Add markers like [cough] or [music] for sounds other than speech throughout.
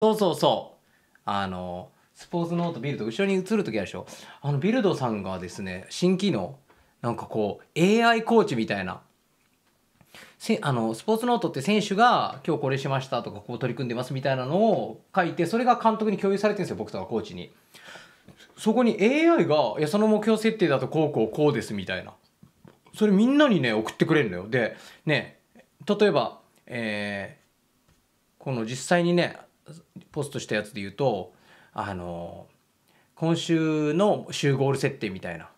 そうそうそうあのスポーツノートビルド後ろに映る時あるでしょあのビルドさんがですね新機能なんかこう AI コーチみたいなせあのスポーツノートって選手が今日これしましたとかこう取り組んでますみたいなのを書いてそれが監督に共有されてるんですよ僕とかコーチにそこに AI がいやその目標設定だとこうこうこうですみたいなそれみんなにね送ってくれるのよでね例えば、えー、この実際にねポストしたやつで言うとあの今週の週ゴール設定みたいな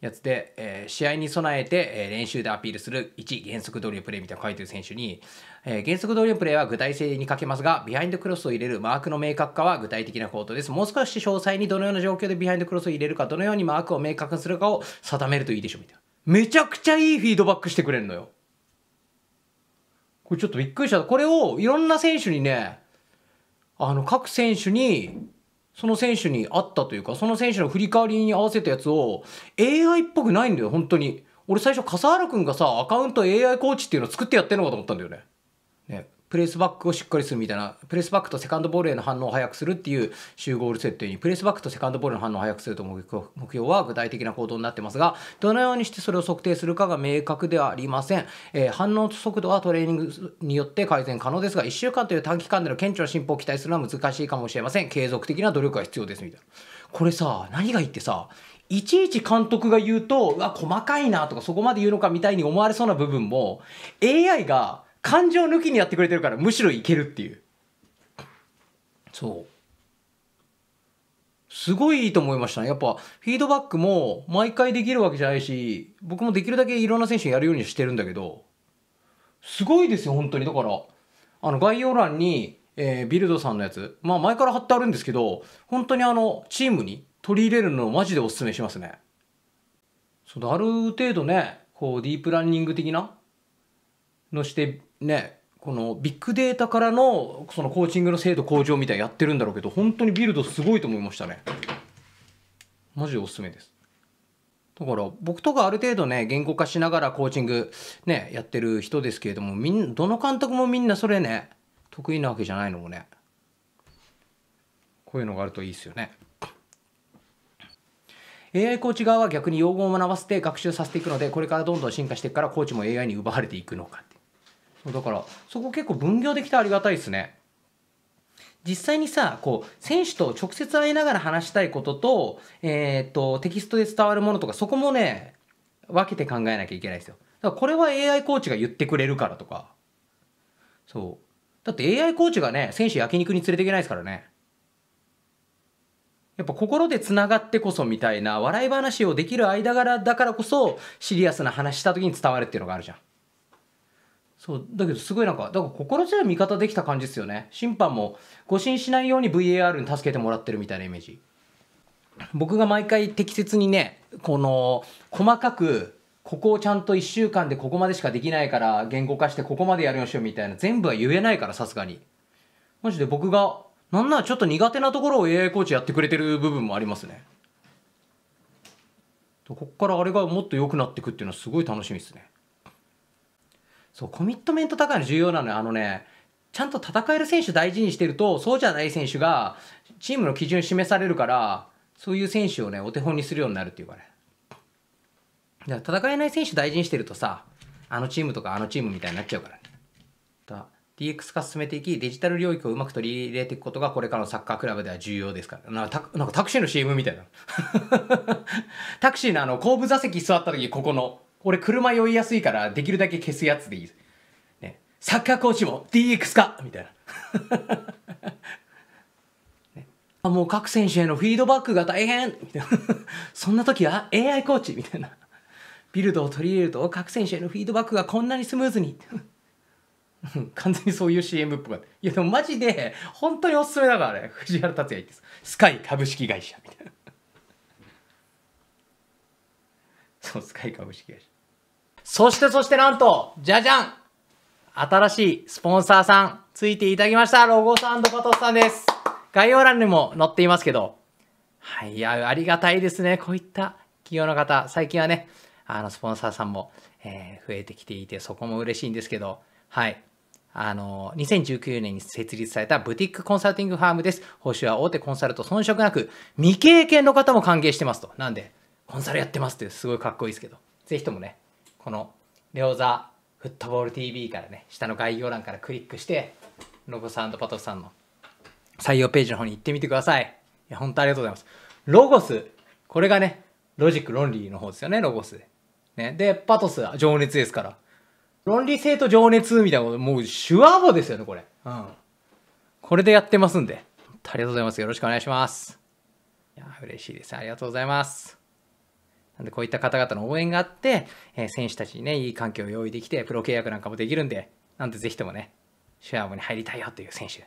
やつで、えー、試合に備えて、えー、練習でアピールする1原則通りのプレーみたいな書いてる選手に、えー、原則通りのプレーは具体性に欠けますがビハインドクロスを入れるマークの明確化は具体的なコートですもう少し詳細にどのような状況でビハインドクロスを入れるかどのようにマークを明確にするかを定めるといいでしょうみたいなめちゃくちゃいいフィードバックしてくれるのよこれちょっとびっくりしたこれをいろんな選手にねあの各選手にその選手に合ったというかその選手の振り返りに合わせたやつを AI っぽくないんだよ本当に俺最初笠原君がさアカウント AI コーチっていうのを作ってやってんのかと思ったんだよねプレスバックをしっかりするみたいな、プレスバックとセカンドボールへの反応を速くするっていう集合ール設定に、プレスバックとセカンドボールの反応を速くすると目標は具体的な行動になってますが、どのようにしてそれを測定するかが明確ではありません。えー、反応速度はトレーニングによって改善可能ですが、1週間という短期間での顕著な進歩を期待するのは難しいかもしれません。継続的な努力が必要ですみたいな。これさ、何が言ってさ、いちいち監督が言うと、うわ、細かいなとか、そこまで言うのかみたいに思われそうな部分も、AI が感情抜きにやってくれてるからむしろいけるっていうそうすごいいいと思いましたね。やっぱ、フィードバックも毎回できるわけじゃないし、僕もできるだけいろんな選手やるようにしてるんだけど、すごいですよ、本当に。だから、あの、概要欄に、えー、ビルドさんのやつ、まあ前から貼ってあるんですけど、本当にあの、チームに取り入れるのをマジでおすすめしますね。そうある程度ね、こう、ディープランニング的なのして、ねこのビッグデータからのそのコーチングの精度向上みたいなやってるんだろうけど本当にビルドすごいと思いましたねマジでおすすめですだから僕とかある程度ね言語化しながらコーチングねやってる人ですけれどもみんどの監督もみんなそれね得意なわけじゃないのもねこういうのがあるといいですよね AI コーチ側は逆に用語を学ばせて学習させていくのでこれからどんどん進化していくからコーチも AI に奪われていくのかそうだからそこ結構分業できてありがたいですね実際にさこう選手と直接会いながら話したいことと,、えーと、テキストで伝わるものとかそこもね分けて考えなきゃいけないですよだからこれは AI コーチが言ってくれるからとかそうだって AI コーチがね選手焼肉に連れていけないですからねやっぱ心でつながってこそみたいな笑い話をできる間柄だからこそシリアスな話した時に伝わるっていうのがあるじゃんそうだけどすごいなんかだから心強い味方できた感じですよね審判も誤審しないように VAR に助けてもらってるみたいなイメージ僕が毎回適切にねこの細かくここをちゃんと1週間でここまでしかできないから言語化してここまでやりましょうみたいな全部は言えないからさすがにマジで僕がなんならちょっと苦手なところを AI コーチやってくれてる部分もありますねこっからあれがもっと良くなっていくっていうのはすごい楽しみですねそうコミットメント高いの重要なのよあのねちゃんと戦える選手大事にしてるとそうじゃない選手がチームの基準示されるからそういう選手をねお手本にするようになるっていうかねだから戦えない選手大事にしてるとさあのチームとかあのチームみたいになっちゃうからね DX 化進めていきデジタル領域をうまく取り入れていくことがこれからのサッカークラブでは重要ですからなんかタクシーの CM みたいな [laughs] タクシーのあの後部座席座った時ここの俺車酔いやすいからできるだけ消すやつでいい。ね、サッカーコーチも DX かみたいな。[laughs] もう各選手へのフィードバックが大変みたいな。[laughs] そんな時は AI コーチみたいな。ビルドを取り入れると各選手へのフィードバックがこんなにスムーズに。[laughs] 完全にそういう CM っぽい。いやでもマジで、本当におすすめだからね。藤原達也です。スカイ株式会社みたいな。そう、スカイ株式会社。そしてそしてなんと、じゃじゃん新しいスポンサーさん、ついていただきました、ロゴさんとパトスさんです。概要欄にも載っていますけど、はい、いや、ありがたいですね。こういった企業の方、最近はね、あの、スポンサーさんも、えー、増えてきていて、そこも嬉しいんですけど、はい。あの、2019年に設立されたブティックコンサルティングファームです。報酬は大手コンサルと遜色なく、未経験の方も歓迎してますと。なんで、コンサルやってますってすごいかっこいいですけど、ぜひともね、このレオザフットボール TV からね、下の概要欄からクリックして、ロゴさんとパトスさんの採用ページの方に行ってみてください。いや、本当ありがとうございます。ロゴス、これがね、ロジック、論理の方ですよね、ロゴス。ね、で、パトスは情熱ですから。論理性と情熱みたいなこと、もう手話語ですよね、これ。うん。これでやってますんで。ありがとうございます。よろしくお願いします。いや、嬉しいです。ありがとうございます。なんでこういった方々の応援があって、えー、選手たちにね、いい環境を用意できて、プロ契約なんかもできるんで、なんでぜひともね、シュアームに入りたいよという選手、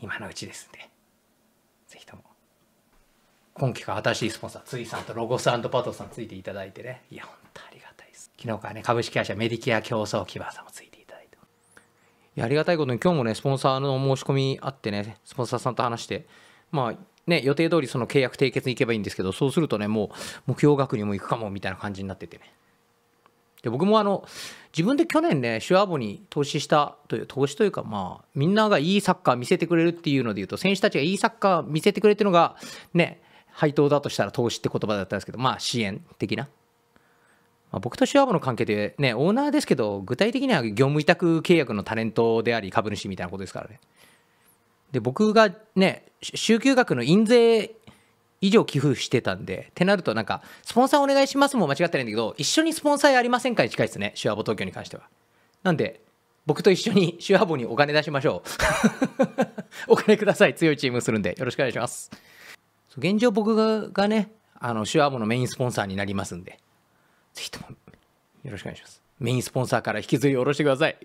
今のうちですんで、ぜひとも。今季から新しいスポンサー、ついさんとロゴスパトさんついていただいてね、いや、本当ありがたいです。昨日からね、株式会社メディケア競争キバーさんもついていただいて。いや、ありがたいことに今日もね、スポンサーの申し込みあってね、スポンサーさんと話して、まあ、ね、予定通りその契約締結に行けばいいんですけど、そうするとね、もう目標額にも行くかもみたいな感じになっててね。で僕もあの自分で去年ね、シュアーボに投資したという、投資というか、まあ、みんながいいサッカー見せてくれるっていうので言うと、選手たちがいいサッカー見せてくれっていうのが、ね、配当だとしたら投資って言葉だったんですけど、まあ、支援的な。まあ、僕とシュアーボの関係で、ね、オーナーですけど、具体的には業務委託契約のタレントであり、株主みたいなことですからね。で僕がね週休額の印税以上寄付してたんでってなるとなんかスポンサーお願いしますも間違ってないんだけど一緒にスポンサーやりませんかに近いですねシュアボ東京に関してはなんで僕と一緒に [laughs] シュアボにお金出しましょう [laughs] お金ください強いチームするんでよろしくお願いします現状僕がねあのシュアボのメインスポンサーになりますんでぜひともよろしくお願いしますメインスポンサーから引きずり下ろしてください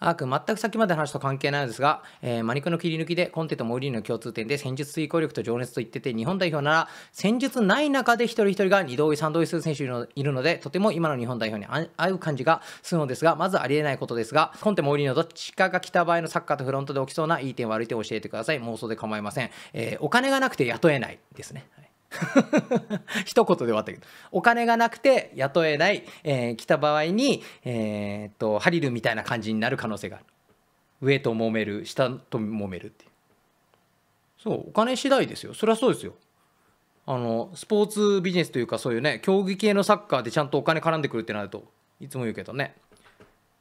アーク、全く先までの話と関係ないのですが、えー、マニクの切り抜きでコンテとモーリーの共通点で戦術遂行力と情熱と言ってて、日本代表なら戦術ない中で一人一人が二度追い、三追いする選手いるので、とても今の日本代表に合う感じがするのですが、まずありえないことですが、コンテ、モーリーのどっちかが来た場合のサッカーとフロントで起きそうないい点悪い点を教えてください。妄想で構いません。えー、お金がなくて雇えないですね。はい [laughs] 一言で終わったけどお金がなくて雇えない、えー、来た場合に、えー、っとハリルみたいな感じになる可能性がある上と揉める下と揉めるっていうそうお金次第ですよそりゃそうですよあのスポーツビジネスというかそういうね競技系のサッカーでちゃんとお金絡んでくるってなるといつも言うけどね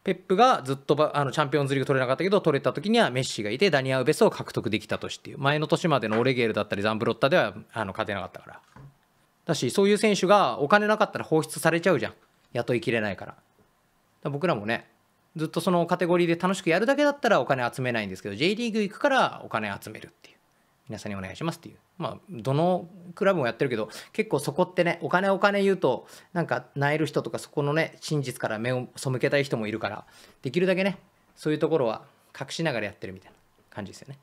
ペップがずっとあのチャンピオンズリーグ取れなかったけど取れた時にはメッシがいてダニ・アウベスを獲得できた年っていう前の年までのオレゲールだったりザンブロッタではあの勝てなかったからだしそういう選手がお金なかったら放出されちゃうじゃん雇いきれないからら僕らもねずっとそのカテゴリーで楽しくやるだけだったらお金集めないんですけど J リーグ行くからお金集めるっていう皆さんにお願いしますっていう。まあ、どのクラブもやってるけど、結構そこってね、お金お金言うと、なんか、泣える人とか、そこのね、真実から目を背けたい人もいるから、できるだけね、そういうところは隠しながらやってるみたいな感じですよね。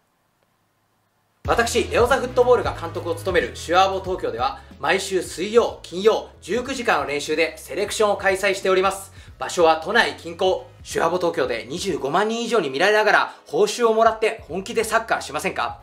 私、レオザフットボールが監督を務めるシュアーボ東京では、毎週水曜、金曜、19時間の練習でセレクションを開催しております。場所は都内近郊、シュアーボ東京で25万人以上に見られながら、報酬をもらって本気でサッカーしませんか